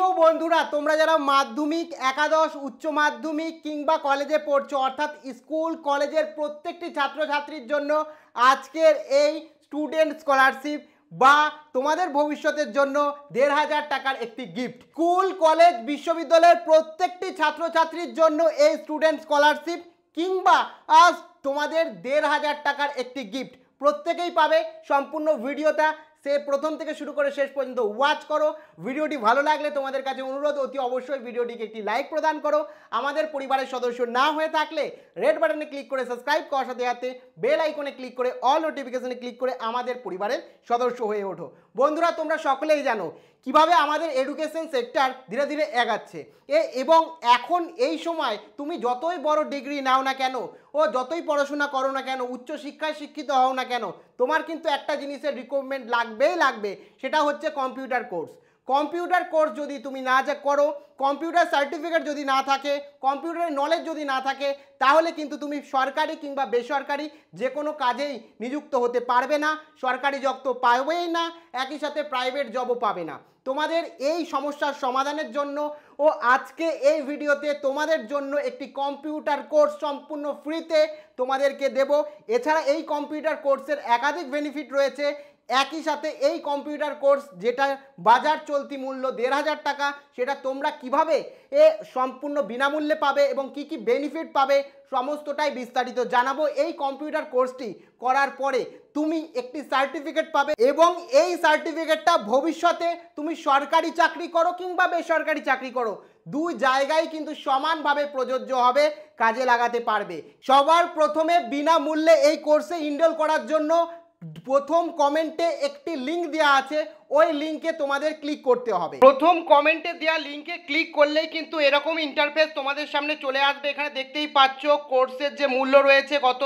প্রিয় বন্ধুরা তোমরা যারা মাধ্যমিক একাদশ উচ্চ মাধ্যমিক কিংবা কলেজে পড়ছো অর্থাৎ স্কুল কলেজের প্রত্যেকটি ছাত্রছাত্রীর জন্য আজকের এই স্টুডেন্ট স্কলারশিপ বা তোমাদের ভবিষ্যতের জন্য দেড় হাজার টাকার একটি গিফট স্কুল কলেজ বিশ্ববিদ্যালয়ের প্রত্যেকটি ছাত্রছাত্রীর জন্য এই স্টুডেন্ট স্কলারশিপ কিংবা আজ তোমাদের দেড় হাজার টাকার একটি গিফট প্রত্যেকেই পাবে সম্পূর্ণ ভিডিওটা সে প্রথম থেকে শুরু করে শেষ পর্যন্ত ওয়াচ করো ভিডিওটি ভালো লাগলে তোমাদের কাছে অনুরোধ অতি অবশ্যই ভিডিওটিকে একটি লাইক প্রদান করো আমাদের পরিবারের সদস্য না হয়ে থাকলে রেড বাটনে ক্লিক করে সাবস্ক্রাইব করার সাথে সাথে বেল আইকনে ক্লিক করে অল নোটিফিকেশনে ক্লিক করে আমাদের পরিবারের সদস্য হয়ে ওঠো বন্ধুরা তোমরা সকলেই জানো কিভাবে আমাদের এডুকেশন সেক্টর ধীরে ধীরে এগাচ্ছে এ এবং এখন এই সময় তুমি যতই বড় ডিগ্রি নাও না কেন ও যতই পড়াশোনা করো না কেন উচ্চশিক্ষায় শিক্ষিত হও না কেন তোমার কিন্তু একটা জিনিসের রিকোয়ারমেন্ট লাগ লাগবেই লাগবে সেটা হচ্ছে কম্পিউটার কোর্স কম্পিউটার কোর্স যদি তুমি না যা করো কম্পিউটার সার্টিফিকেট যদি না থাকে কম্পিউটারের নলেজ যদি না থাকে তাহলে কিন্তু তুমি সরকারি কিংবা বেসরকারি যে কোনো কাজেই নিযুক্ত হতে পারবে না সরকারি জব তো পাবেই না একই সাথে প্রাইভেট জবও পাবে না তোমাদের এই সমস্যার সমাধানের জন্য ও আজকে এই ভিডিওতে তোমাদের জন্য একটি কম্পিউটার কোর্স সম্পূর্ণ ফ্রিতে তোমাদেরকে দেব এছাড়া এই কম্পিউটার কোর্সের একাধিক বেনিফিট রয়েছে একই সাথে এই কম্পিউটার কোর্স যেটা বাজার চলতি মূল্য দেড় হাজার টাকা সেটা তোমরা কিভাবে এ সম্পূর্ণ বিনামূল্যে পাবে এবং কি কি বেনিফিট পাবে সমস্তটাই বিস্তারিত জানাবো এই কম্পিউটার কোর্সটি করার পরে তুমি একটি সার্টিফিকেট পাবে এবং এই সার্টিফিকেটটা ভবিষ্যতে তুমি সরকারি চাকরি করো কিংবা বেসরকারি চাকরি করো দুই জায়গায় কিন্তু সমানভাবে প্রযোজ্য হবে কাজে লাগাতে পারবে সবার প্রথমে বিনামূল্যে এই কোর্সে ইনরোল করার জন্য প্রথম কমেন্টে একটি লিঙ্ক দেওয়া আছে ওই লিঙ্কে তোমাদের ক্লিক করতে হবে প্রথম কমেন্টে দেওয়া লিঙ্কে ক্লিক করলেই কিন্তু এরকম ইন্টারফেস তোমাদের সামনে চলে আসবে এখানে দেখতেই পাচ্ছ কোর্সের যে মূল্য রয়েছে কত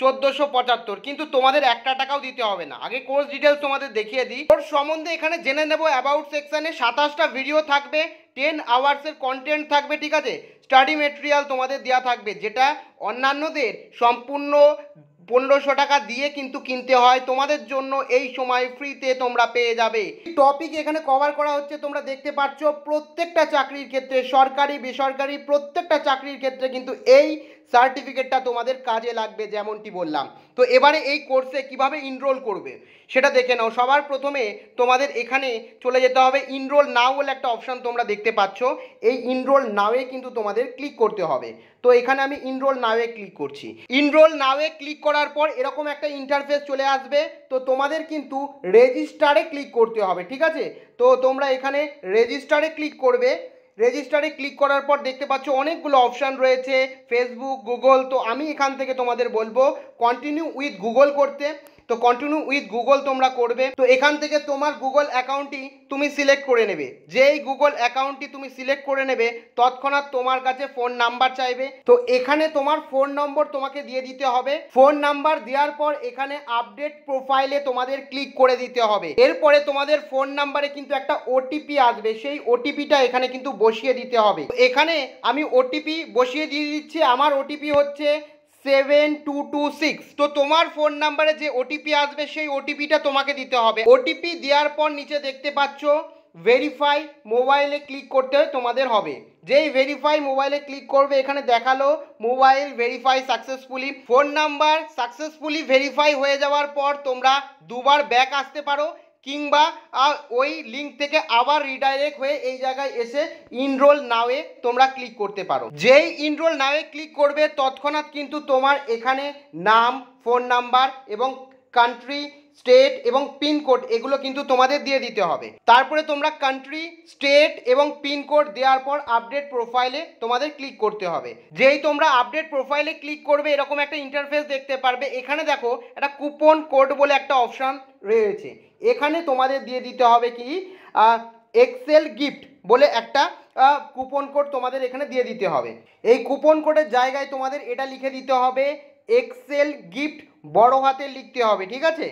চোদ্দোশো পঁচাত্তর কিন্তু তোমাদের একটা টাকাও দিতে হবে না আগে কোর্স ডিটেলস তোমাদের দেখিয়ে দিই কোর্স সম্বন্ধে এখানে জেনে নেব অ্যাবাউট সেকশানে সাতাশটা ভিডিও থাকবে টেন আওয়ার্সের কন্টেন্ট থাকবে ঠিক আছে স্টাডি মেটেরিয়াল তোমাদের দেওয়া থাকবে যেটা অন্যান্যদের সম্পূর্ণ পনেরোশো টাকা দিয়ে কিন্তু কিনতে হয় তোমাদের জন্য এই সময় ফ্রিতে তোমরা পেয়ে যাবে টপিক এখানে কভার করা হচ্ছে তোমরা দেখতে পাচ্ছ প্রত্যেকটা চাকরির ক্ষেত্রে সরকারি বেসরকারি প্রত্যেকটা চাকরির ক্ষেত্রে কিন্তু এই সার্টিফিকেটটা তোমাদের কাজে লাগবে যেমনটি বললাম তো এবারে এই কোর্সে কিভাবে ইনরোল করবে সেটা দেখে নাও সবার প্রথমে তোমাদের এখানে চলে যেতে হবে ইনরোল নাও বলে একটা অপশান তোমরা দেখতে পাচ্ছ এই ইনরোল নাওয়ে কিন্তু তোমাদের ক্লিক করতে হবে তো এখানে আমি ইনরোল নাওয়ে ক্লিক করছি ইনরোল নাওয়ে ক্লিক করার পর এরকম একটা ইন্টারফেস চলে আসবে তো তোমাদের কিন্তু রেজিস্টারে ক্লিক করতে হবে ঠিক আছে তো তোমরা এখানে রেজিস্টারে ক্লিক করবে রেজিস্টারে ক্লিক করার পর দেখতে পাচ্ছ অনেকগুলো অপশান রয়েছে ফেসবুক গুগল তো আমি এখান থেকে তোমাদের বলবো কন্টিনিউ উইথ গুগল করতে তো কন্টিনিউ উইথ গুগল তোমরা করবে তো এখান থেকে তোমার গুগল অ্যাকাউন্টটি তুমি সিলেক্ট করে নেবে যেই গুগল অ্যাকাউন্টটি তুমি সিলেক্ট করে নেবে তৎক্ষণাৎ তোমার কাছে ফোন নাম্বার চাইবে তো এখানে তোমার ফোন নম্বর তোমাকে দিয়ে দিতে হবে ফোন নাম্বার দেওয়ার পর এখানে আপডেট প্রোফাইলে তোমাদের ক্লিক করে দিতে হবে এরপরে তোমাদের ফোন নাম্বারে কিন্তু একটা ওটিপি আসবে সেই ওটিপিটা এখানে কিন্তু বসিয়ে দিতে হবে এখানে আমি ওটিপি বসিয়ে দিয়ে দিচ্ছি আমার ওটিপি হচ্ছে সেভেন টু টু সিক্স তো তোমার ফোন নাম্বারে যে ওটিপি আসবে সেই ওটিপিটা তোমাকে দিতে হবে ওটিপি দেওয়ার পর নিচে দেখতে পাচ্ছ ভেরিফাই মোবাইলে ক্লিক করতে তোমাদের হবে যেই ভেরিফাই মোবাইলে ক্লিক করবে এখানে দেখালো mobile verify successfully phone number successfully verify হয়ে যাওয়ার পর তোমরা দুবার ব্যাক আসতে পারো কিংবা ওই লিঙ্ক থেকে আবার রিডাইরেক্ট হয়ে এই জায়গায় এসে ইনরোল নাওয়ে তোমরা ক্লিক করতে পারো যেই ইনরোল নাওয়ে ক্লিক করবে তৎক্ষণাৎ কিন্তু তোমার এখানে নাম ফোন নাম্বার এবং কান্ট্রি স্টেট এবং পিনকোড এগুলো কিন্তু তোমাদের দিয়ে দিতে হবে তারপরে তোমরা কান্ট্রি স্টেট এবং পিনকোড দেওয়ার পর আপডেট প্রোফাইলে তোমাদের ক্লিক করতে হবে যেই তোমরা আপডেট প্রোফাইলে ক্লিক করবে এরকম একটা ইন্টারফেস দেখতে পারবে এখানে দেখো একটা কুপন কোড বলে একটা অপশান রয়েছে এখানে তোমাদের দিয়ে দিতে হবে কি এক্সেল গিফট বলে একটা কুপন কোড তোমাদের এখানে দিয়ে দিতে হবে এই কুপন কোডের জায়গায় তোমাদের এটা লিখে দিতে হবে এক্সেল গিফট বড় হাতে লিখতে হবে ঠিক আছে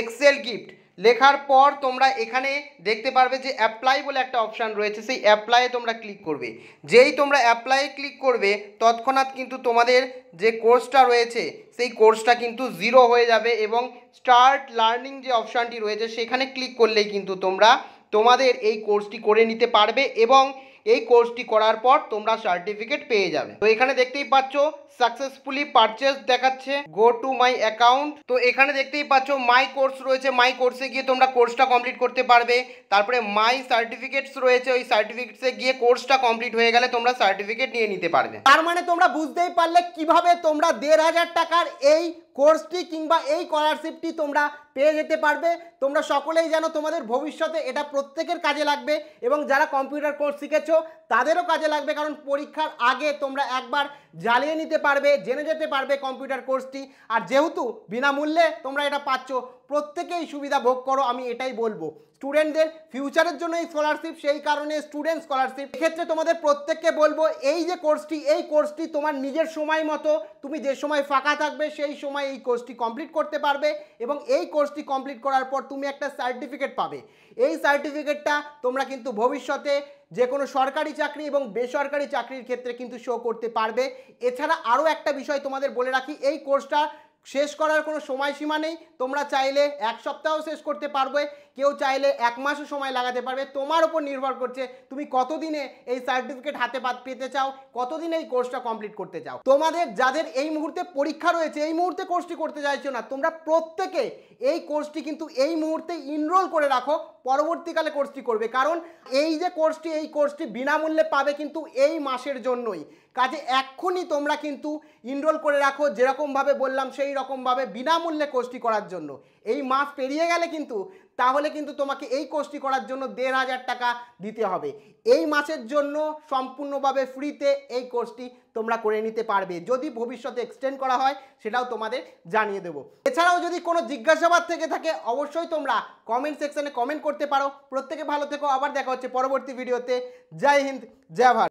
এক্সেল গিফট লেখার পর তোমরা এখানে দেখতে পারবে যে অ্যাপ্লাই বলে একটা অপশান রয়েছে সেই অ্যাপ্লাইয়ে তোমরা ক্লিক করবে যেই তোমরা অ্যাপ্লাইয়ে ক্লিক করবে তৎক্ষণাৎ কিন্তু তোমাদের যে কোর্সটা রয়েছে সেই কোর্সটা কিন্তু জিরো হয়ে যাবে এবং স্টার্ট লার্নিং যে অপশানটি রয়েছে সেখানে ক্লিক করলেই কিন্তু তোমরা তোমাদের এই কোর্সটি করে নিতে পারবে এবং এই কোর্সটি করার পর তোমরা সার্টিফিকেট পেয়ে যাবে তো এখানে দেখতেই পাচ্ছ সাকসেসফুলি পারচেস দেখাচ্ছে গো টু মাই অ্যাকাউন্ট তো এখানে দেখতেই পাচ্ছ মাই কোর্স রয়েছে মাই কোর্সে গিয়ে তোমরা কোর্সটা কমপ্লিট করতে পারবে তারপরে মাই সার্টিফিকেটস রয়েছে ওই সার্টিফিকেটসে গিয়ে কোর্সটা কমপ্লিট হয়ে গেলে তোমরা সার্টিফিকেট নিয়ে নিতে পারবে তার মানে তোমরা বুঝতেই পারলে কিভাবে তোমরা দেড় হাজার টাকার এই কোর্সটি কিংবা এই স্কলারশিপটি তোমরা পেয়ে যেতে পারবে তোমরা সকলেই যেন তোমাদের ভবিষ্যতে এটা প্রত্যেকের কাজে লাগবে এবং যারা কম্পিউটার কোর্স শিখেছো তাদেরও কাজে লাগবে কারণ পরীক্ষার আগে তোমরা একবার জ্বালিয়ে নিতে পারবে জেনে যেতে পারবে কম্পিউটার কোর্সটি আর যেহেতু বিনামূল্যে তোমরা এটা পাচ্ছ প্রত্যেকেই সুবিধা ভোগ করো আমি এটাই বলবো স্টুডেন্টদের ফিউচারের জন্য এই স্কলারশিপ সেই কারণে স্টুডেন্ট স্কলারশিপ এক্ষেত্রে তোমাদের প্রত্যেককে বলবো এই যে কোর্সটি এই কোর্সটি তোমার নিজের সময় মতো তুমি যে সময় ফাঁকা থাকবে সেই সময় এই কোর্সটি কমপ্লিট করতে পারবে এবং এই কোর্সটি কমপ্লিট করার পর তুমি একটা সার্টিফিকেট পাবে এই সার্টিফিকেটটা তোমরা কিন্তু ভবিষ্যতে যে কোনো সরকারি চাকরি এবং বেসরকারি চাকরির ক্ষেত্রে কিন্তু শো করতে পারবে এছাড়া আরও একটা বিষয় তোমাদের বলে রাখি এই কোর্সটা শেষ করার কোনো সময়সীমা নেই তোমরা চাইলে এক সপ্তাহও শেষ করতে পারবে কেউ চাইলে এক মাসও সময় লাগাতে পারবে তোমার উপর নির্ভর করছে তুমি কতদিনে এই সার্টিফিকেট হাতে পাত পেতে চাও কতদিনে এই কোর্সটা কমপ্লিট করতে চাও তোমাদের যাদের এই মুহূর্তে পরীক্ষা রয়েছে এই মুহূর্তে কোর্সটি করতে চাইছো না তোমরা প্রত্যেকে এই কোর্সটি কিন্তু এই মুহূর্তে ইনরোল করে রাখো পরবর্তীকালে কোর্সটি করবে কারণ এই যে কোর্সটি এই কোর্সটি বিনামূল্যে পাবে কিন্তু এই মাসের জন্যই কাজে এক্ষুনি তোমরা কিন্তু ইনরোল করে রাখো যেরকমভাবে বললাম সেই রকমভাবে বিনামূল্যে কোর্সটি করার জন্য এই মাস পেরিয়ে গেলে কিন্তু তাহলে কিন্তু তোমাকে এই কোর্সটি করার জন্য দেড় হাজার টাকা দিতে হবে এই মাসের জন্য সম্পূর্ণভাবে ফ্রিতে এই কোর্সটি তোমরা করে নিতে পারবে যদি ভবিষ্যতে এক্সটেন্ড করা হয় সেটাও তোমাদের জানিয়ে দেবো এছাড়াও যদি কোনো জিজ্ঞাসাবাদ থেকে থাকে অবশ্যই তোমরা কমেন্ট সেকশানে কমেন্ট করতে পারো প্রত্যেকে ভালো থেকো আবার দেখা হচ্ছে পরবর্তী ভিডিওতে জয় হিন্দ জয় ভারত